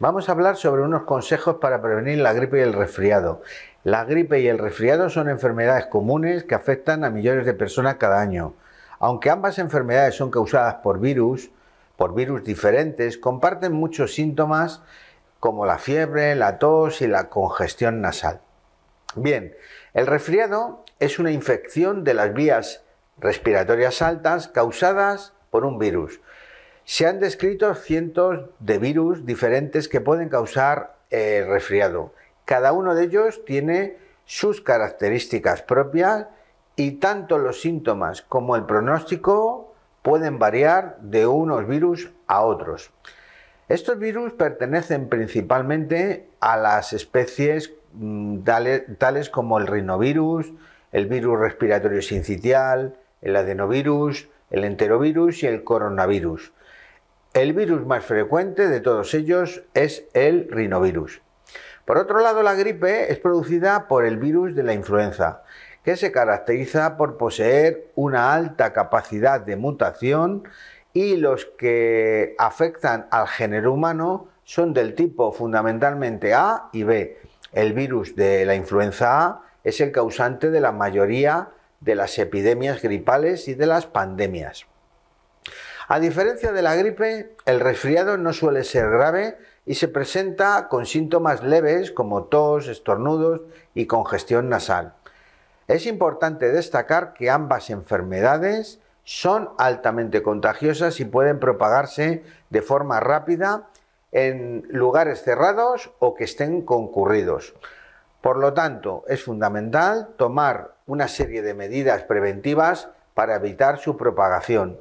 Vamos a hablar sobre unos consejos para prevenir la gripe y el resfriado. La gripe y el resfriado son enfermedades comunes que afectan a millones de personas cada año. Aunque ambas enfermedades son causadas por virus, por virus diferentes, comparten muchos síntomas como la fiebre, la tos y la congestión nasal. Bien, el resfriado es una infección de las vías respiratorias altas causadas por un virus. Se han descrito cientos de virus diferentes que pueden causar eh, resfriado. Cada uno de ellos tiene sus características propias y tanto los síntomas como el pronóstico pueden variar de unos virus a otros. Estos virus pertenecen principalmente a las especies mm, tales como el rinovirus, el virus respiratorio sincitial, el adenovirus, el enterovirus y el coronavirus. El virus más frecuente de todos ellos es el rinovirus. Por otro lado, la gripe es producida por el virus de la influenza, que se caracteriza por poseer una alta capacidad de mutación y los que afectan al género humano son del tipo fundamentalmente A y B. El virus de la influenza A es el causante de la mayoría de las epidemias gripales y de las pandemias. A diferencia de la gripe, el resfriado no suele ser grave y se presenta con síntomas leves como tos, estornudos y congestión nasal. Es importante destacar que ambas enfermedades son altamente contagiosas y pueden propagarse de forma rápida en lugares cerrados o que estén concurridos. Por lo tanto, es fundamental tomar una serie de medidas preventivas para evitar su propagación.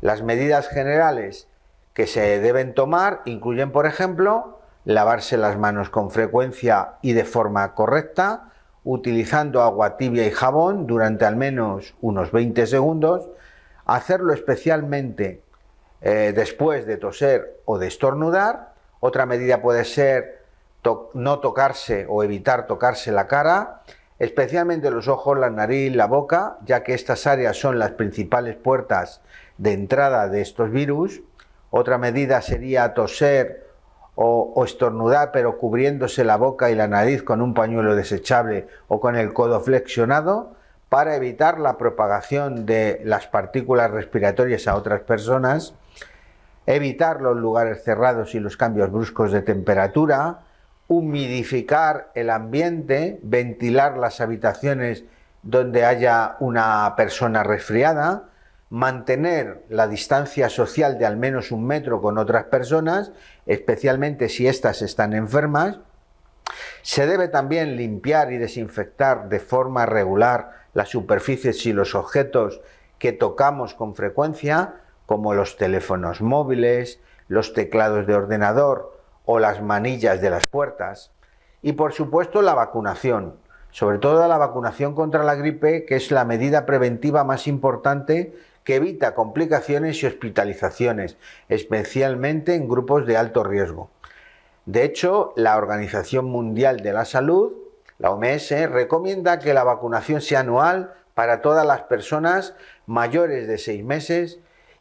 Las medidas generales que se deben tomar incluyen, por ejemplo, lavarse las manos con frecuencia y de forma correcta, utilizando agua tibia y jabón durante al menos unos 20 segundos, hacerlo especialmente eh, después de toser o de estornudar. Otra medida puede ser no tocarse o evitar tocarse la cara especialmente los ojos, la nariz, la boca, ya que estas áreas son las principales puertas de entrada de estos virus. Otra medida sería toser o, estornudar, pero cubriéndose la boca y la nariz con un pañuelo desechable o con el codo flexionado para evitar la propagación de las partículas respiratorias a otras personas, evitar los lugares cerrados y los cambios bruscos de temperatura, humidificar el ambiente, ventilar las habitaciones donde haya una persona resfriada, mantener la distancia social de al menos un metro con otras personas, especialmente si éstas están enfermas. Se debe también limpiar y desinfectar de forma regular las superficies y los objetos que tocamos con frecuencia, como los teléfonos móviles, los teclados de ordenador o las manillas de las puertas. Y por supuesto la vacunación, sobre todo la vacunación contra la gripe, que es la medida preventiva más importante que evita complicaciones y hospitalizaciones, especialmente en grupos de alto riesgo. De hecho, la Organización Mundial de la Salud, la OMS, recomienda que la vacunación sea anual para todas las personas mayores de seis meses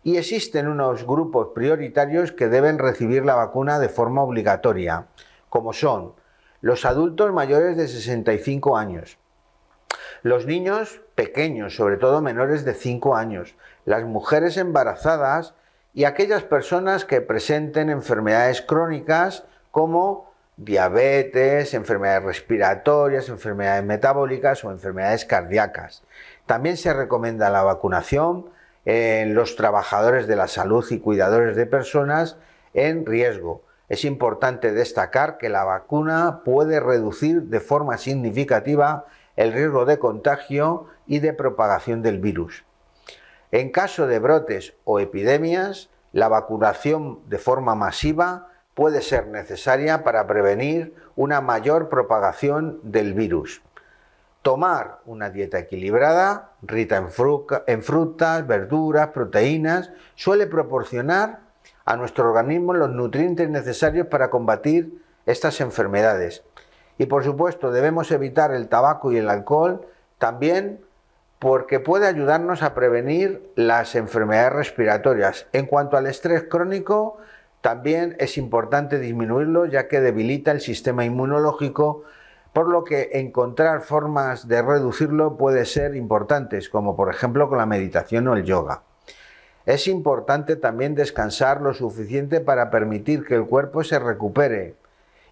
y existen unos grupos prioritarios que deben recibir la vacuna de forma obligatoria, como son los adultos mayores de 65 años, los niños pequeños, sobre todo menores de 5 años, las mujeres embarazadas y aquellas personas que presenten enfermedades crónicas como diabetes, enfermedades respiratorias, enfermedades metabólicas o enfermedades cardíacas. También se recomienda la vacunación en los trabajadores de la salud y cuidadores de personas en riesgo. Es importante destacar que la vacuna puede reducir de forma significativa el riesgo de contagio y de propagación del virus. En caso de brotes o epidemias, la vacunación de forma masiva puede ser necesaria para prevenir una mayor propagación del virus tomar una dieta equilibrada, rica en, en frutas, verduras, proteínas, suele proporcionar a nuestro organismo los nutrientes necesarios para combatir estas enfermedades. Y por supuesto debemos evitar el tabaco y el alcohol también porque puede ayudarnos a prevenir las enfermedades respiratorias. En cuanto al estrés crónico, también es importante disminuirlo ya que debilita el sistema inmunológico por lo que encontrar formas de reducirlo puede ser importantes, como por ejemplo con la meditación o el yoga. Es importante también descansar lo suficiente para permitir que el cuerpo se recupere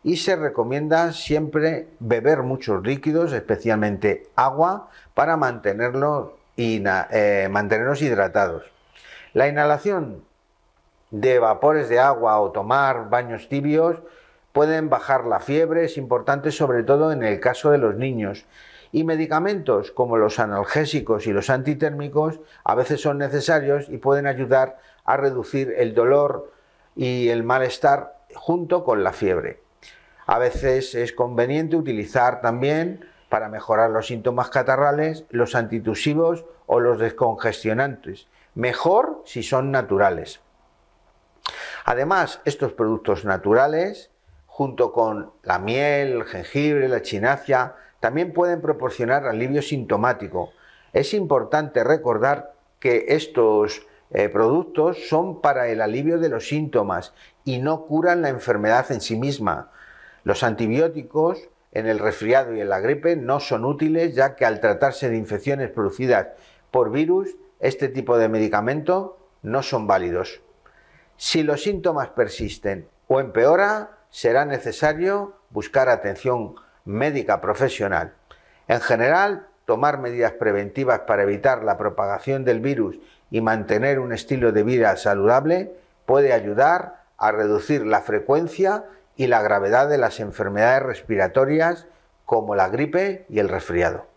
y se recomienda siempre beber muchos líquidos, especialmente agua, para mantenerlos eh, mantenernos hidratados. La inhalación de vapores de agua o tomar baños tibios pueden bajar la fiebre, es importante sobre todo en el caso de los niños. Y medicamentos como los analgésicos y los antitérmicos a veces son necesarios y pueden ayudar a reducir el dolor y el malestar junto con la fiebre. A veces es conveniente utilizar también para mejorar los síntomas catarrales los antitusivos o los descongestionantes, mejor si son naturales. Además, estos productos naturales junto con la miel, el jengibre, la chinacia, también pueden proporcionar alivio sintomático. Es importante recordar que estos eh, productos son para el alivio de los síntomas y no curan la enfermedad en sí misma. Los antibióticos en el resfriado y en la gripe no son útiles ya que al tratarse de infecciones producidas por virus, este tipo de medicamento no son válidos. Si los síntomas persisten o empeora, será necesario buscar atención médica profesional. En general, tomar medidas preventivas para evitar la propagación del virus y mantener un estilo de vida saludable puede ayudar a reducir la frecuencia y la gravedad de las enfermedades respiratorias como la gripe y el resfriado.